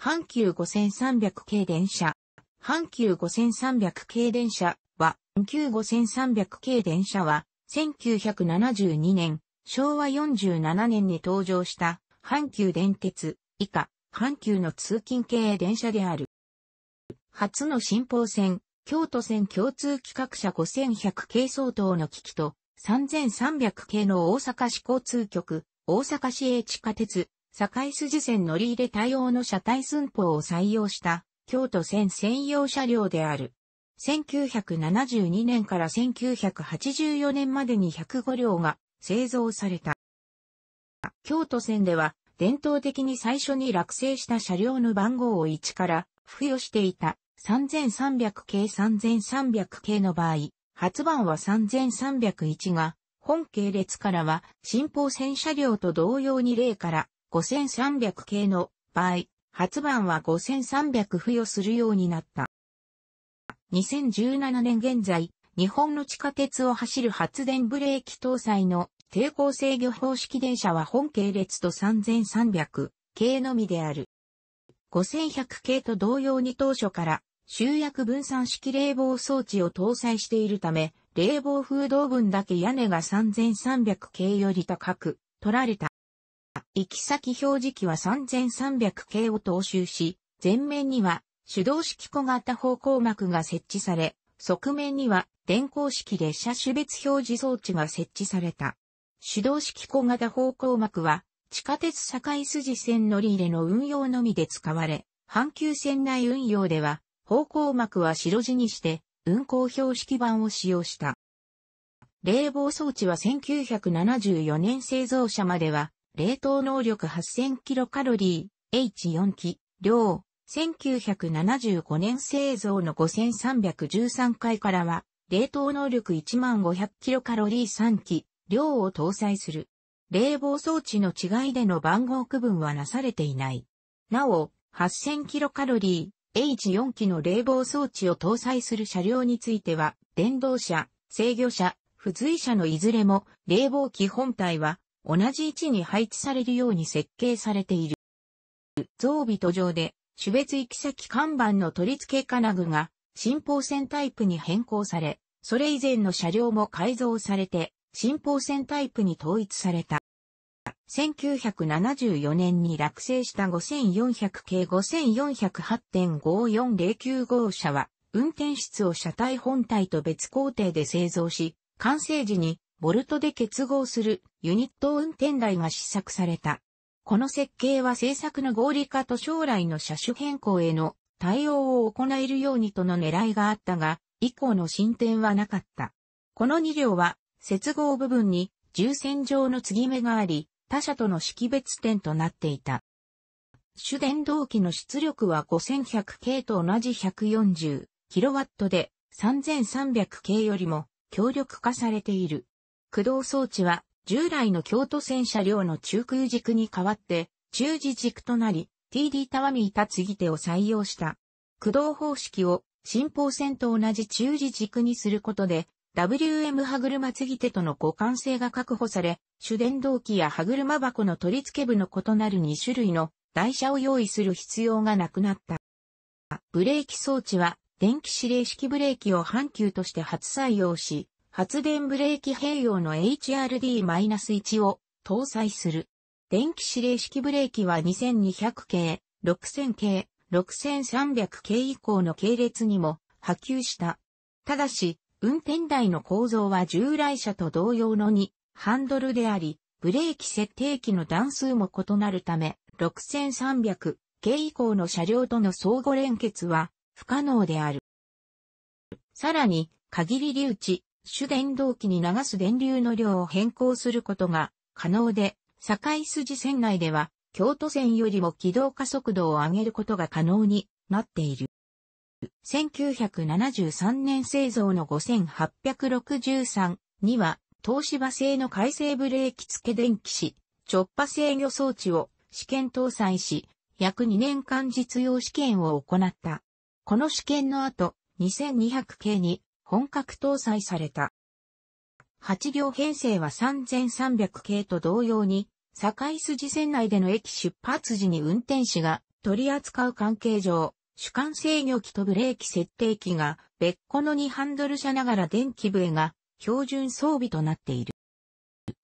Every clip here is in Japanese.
阪急5300系電車。阪急5300系電車は、阪急5300系電車は、1972年、昭和47年に登場した、阪急電鉄、以下、阪急の通勤系電車である。初の新報線、京都線共通企画車5100系相当の機器と、3300系の大阪市交通局、大阪市営地下鉄、境筋線乗り入れ対応の車体寸法を採用した京都線専用車両である。1972年から1984年までに105両が製造された。京都線では伝統的に最初に落成した車両の番号を1から付与していた3300系3300系の場合、発番は3301が、本系列からは新法線車両と同様に0から5300系の場合、発売は5300付与するようになった。2017年現在、日本の地下鉄を走る発電ブレーキ搭載の抵抗制御方式電車は本系列と3300系のみである。5100系と同様に当初から集約分散式冷房装置を搭載しているため、冷房風動分だけ屋根が3300系より高く取られた。行き先表示器は3300系を踏襲し、前面には手動式小型方向幕が設置され、側面には電光式列車種別表示装置が設置された。手動式小型方向幕は地下鉄堺筋線乗り入れの運用のみで使われ、阪急線内運用では方向幕は白地にして運行標識板を使用した。冷房装置は1974年製造車までは冷凍能力 8000kcal、H4 機、量、1975年製造の5313回からは、冷凍能力 1500kcal3 機、量を搭載する。冷房装置の違いでの番号区分はなされていない。なお、8000kcal、H4 機の冷房装置を搭載する車両については、電動車、制御車、付随車のいずれも、冷房機本体は同じ位置に配置されるように設計されている。増備途上で、種別行き先看板の取り付け金具が新方線タイプに変更され、それ以前の車両も改造されて、新方線タイプに統一された。1974年に落成した5400系5408.54095号車は、運転室を車体本体と別工程で製造し、完成時にボルトで結合するユニット運転台が試作された。この設計は製作の合理化と将来の車種変更への対応を行えるようにとの狙いがあったが、以降の進展はなかった。この2両は、接合部分に重線上の継ぎ目があり、他社との識別点となっていた。主電動機の出力は 5100K と同じ 140kW で 3300K よりも強力化されている。駆動装置は従来の京都線車両の中空軸に代わって中字軸となり TD タワミータ継ぎ手を採用した。駆動方式を新方線と同じ中字軸にすることで WM 歯車継ぎ手との互換性が確保され、主電動機や歯車箱の取り付け部の異なる2種類の台車を用意する必要がなくなった。ブレーキ装置は電気指令式ブレーキを半球として初採用し、発電ブレーキ併用の HRD-1 を搭載する。電気指令式ブレーキは2200系、6000系、6300系以降の系列にも波及した。ただし、運転台の構造は従来車と同様の2ハンドルであり、ブレーキ設定機の段数も異なるため、6300系以降の車両との相互連結は不可能である。さらに、限り留置、主電動機に流す電流の量を変更することが可能で、境筋線内では、京都線よりも軌道加速度を上げることが可能になっている。1973年製造の5863には、東芝製の回生ブレーキ付け電気し、直波制御装置を試験搭載し、約2年間実用試験を行った。この試験の後、2200系に本格搭載された。8両編成は3300系と同様に、境筋線内での駅出発時に運転士が取り扱う関係上、主幹制御機とブレーキ設定機が別個の2ハンドル車ながら電気笛が標準装備となっている。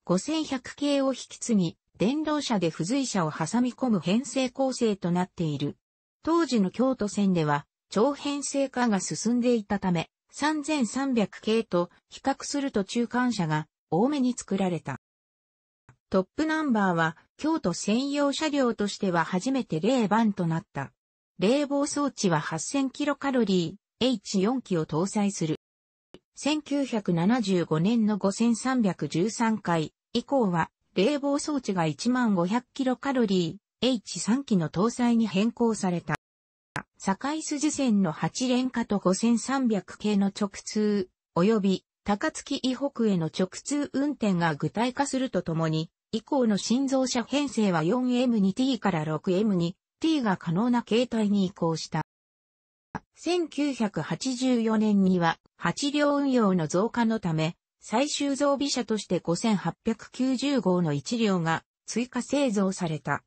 5100系を引き継ぎ、電動車で付随車を挟み込む編成構成となっている。当時の京都線では、長編成化が進んでいたため、3300系と比較すると中間車が多めに作られた。トップナンバーは京都専用車両としては初めて0番となった。冷房装置は8 0 0 0カロリー H4 機を搭載する。1975年の5313回以降は冷房装置が1 5 0 0ロカロリー H3 機の搭載に変更された。堺筋線の8連下と5300系の直通、及び高槻以北への直通運転が具体化するとともに、以降の新造車編成は 4M2T から 6M2T が可能な形態に移行した。1984年には8両運用の増加のため、最終増備車として5890号の1両が追加製造された。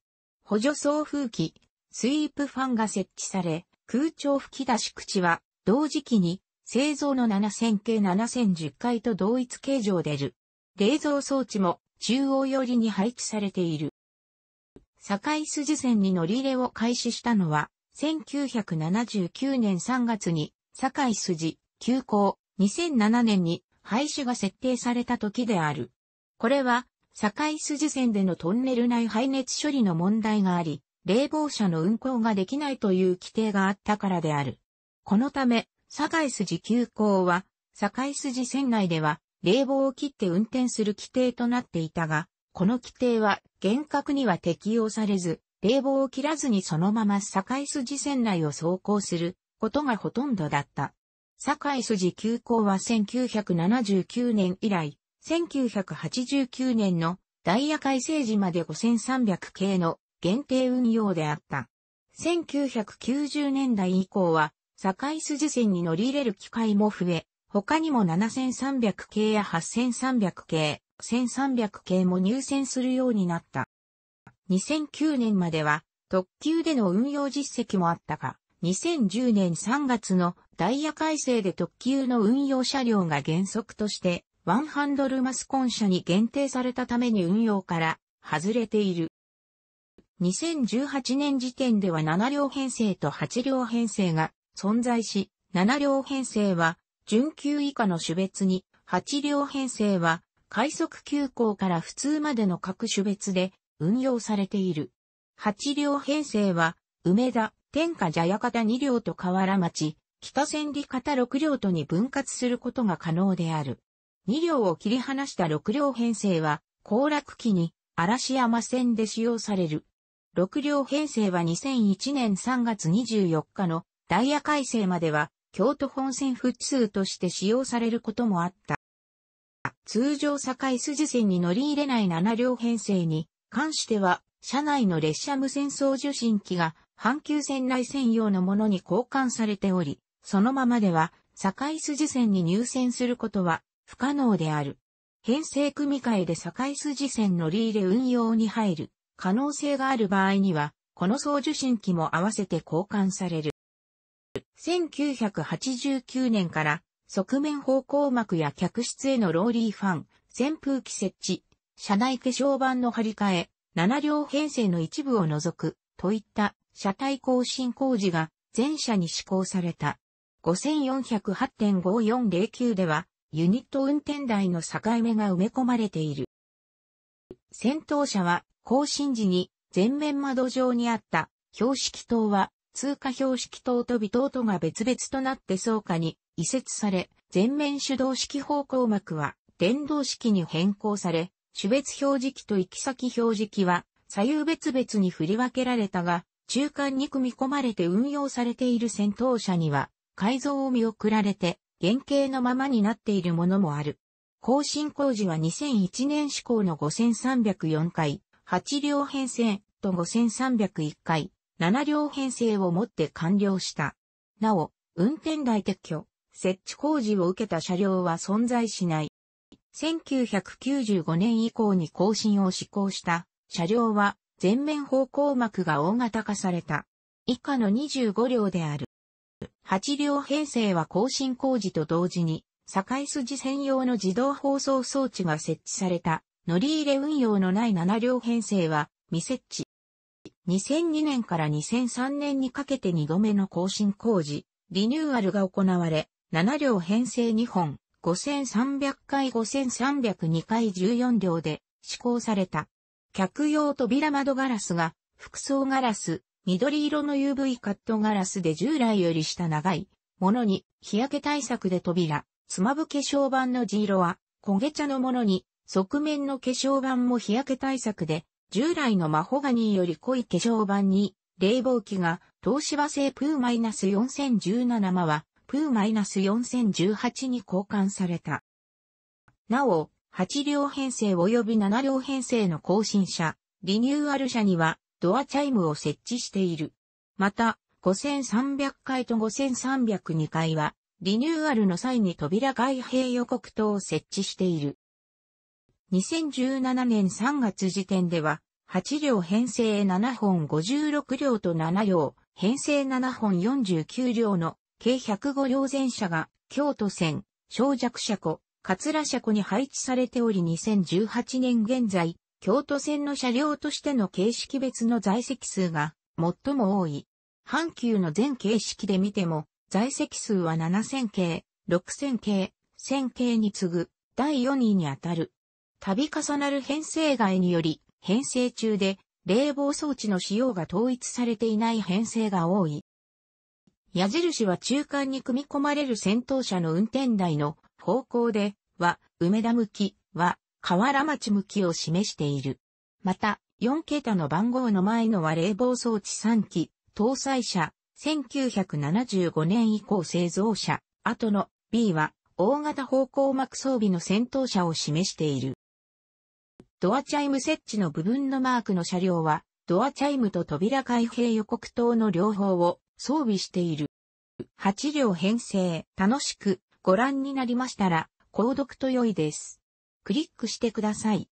補助送風機、スイープファンが設置され、空調吹き出し口は、同時期に、製造の7000系7010回と同一形状でる。冷蔵装置も中央寄りに配置されている。境筋線に乗り入れを開始したのは、1979年3月に、境筋、急行、2007年に廃止が設定された時である。これは、境筋線でのトンネル内排熱処理の問題があり、冷房車の運行ができないという規定があったからである。このため、堺筋急行は、堺筋線内では、冷房を切って運転する規定となっていたが、この規定は厳格には適用されず、冷房を切らずにそのまま堺筋線内を走行することがほとんどだった。堺筋急行は1979年以来、1989年のダイヤ改正時まで5300系の限定運用であった。1990年代以降は、境筋線に乗り入れる機会も増え、他にも7300系や8300系、1300系も入線するようになった。2009年までは特急での運用実績もあったが、2010年3月のダイヤ改正で特急の運用車両が原則としてワンハンドルマスコン車に限定されたために運用から外れている。2018年時点では7両編成と8両編成が存在し、7両編成は準急以下の種別に、8両編成は快速急行から普通までの各種別で運用されている。8両編成は、梅田、天下茶屋方2両と河原町、北千里方6両とに分割することが可能である。2両を切り離した6両編成は、行楽期に嵐山線で使用される。6両編成は2001年3月24日のダイヤ改正までは京都本線普通として使用されることもあった。通常境筋線に乗り入れない7両編成に関しては、車内の列車無線送受信機が阪急線内専用のものに交換されており、そのままでは境筋線に入線することは不可能である。編成組み替えで境筋線乗り入れ運用に入る可能性がある場合には、この送受信機も合わせて交換される。1989年から側面方向膜や客室へのローリーファン、扇風機設置、車内化粧板の張り替え、7両編成の一部を除く、といった車体更新工事が全車に施行された。5408.5409では、ユニット運転台の境目が埋め込まれている。先頭車は更新時に前面窓上にあった標識灯は通過標識灯と微灯とが別々となって倉庫に移設され、前面手動式方向幕は電動式に変更され、種別表示器と行き先表示器は左右別々に振り分けられたが、中間に組み込まれて運用されている戦闘車には改造を見送られて原型のままになっているものもある。更新工事は2001年施行の5304回、8両編成と5301回、7両編成をもって完了した。なお、運転台撤去、設置工事を受けた車両は存在しない。1995年以降に更新を施行した車両は全面方向膜が大型化された。以下の25両である。8両編成は更新工事と同時に、境筋専用の自動放送装置が設置された乗り入れ運用のない7両編成は未設置。2002年から2003年にかけて2度目の更新工事、リニューアルが行われ、7両編成2本、5300回5302回14両で施行された。客用扉窓ガラスが、複層ガラス、緑色の UV カットガラスで従来より下長いものに、日焼け対策で扉、つまぶ化粧板の地色は、焦げ茶のものに、側面の化粧板も日焼け対策で、従来のマホガニーより濃い化粧板に、冷房機が東芝製プーマイナス -4017 マは、プーマイナス -4018 に交換された。なお、8両編成及び7両編成の更新車、リニューアル車にはドアチャイムを設置している。また、5300階と5302階は、リニューアルの際に扉開閉予告灯を設置している。2017年3月時点では、8両編成7本56両と7両、編成7本49両の計105両全車が京都線、小弱車庫、桂車庫に配置されており2018年現在、京都線の車両としての形式別の在籍数が最も多い。阪急の全形式で見ても、在籍数は7000系、6000系、1000系に次ぐ第4位にあたる。度重なる編成外により、編成中で冷房装置の使用が統一されていない編成が多い。矢印は中間に組み込まれる戦闘車の運転台の方向で、は、梅田向き、は、河原町向きを示している。また、4桁の番号の前のは冷房装置3機、搭載車、1975年以降製造車、後の B は、大型方向膜装備の戦闘車を示している。ドアチャイム設置の部分のマークの車両は、ドアチャイムと扉開閉予告灯の両方を装備している。8両編成、楽しくご覧になりましたら、購読と良いです。クリックしてください。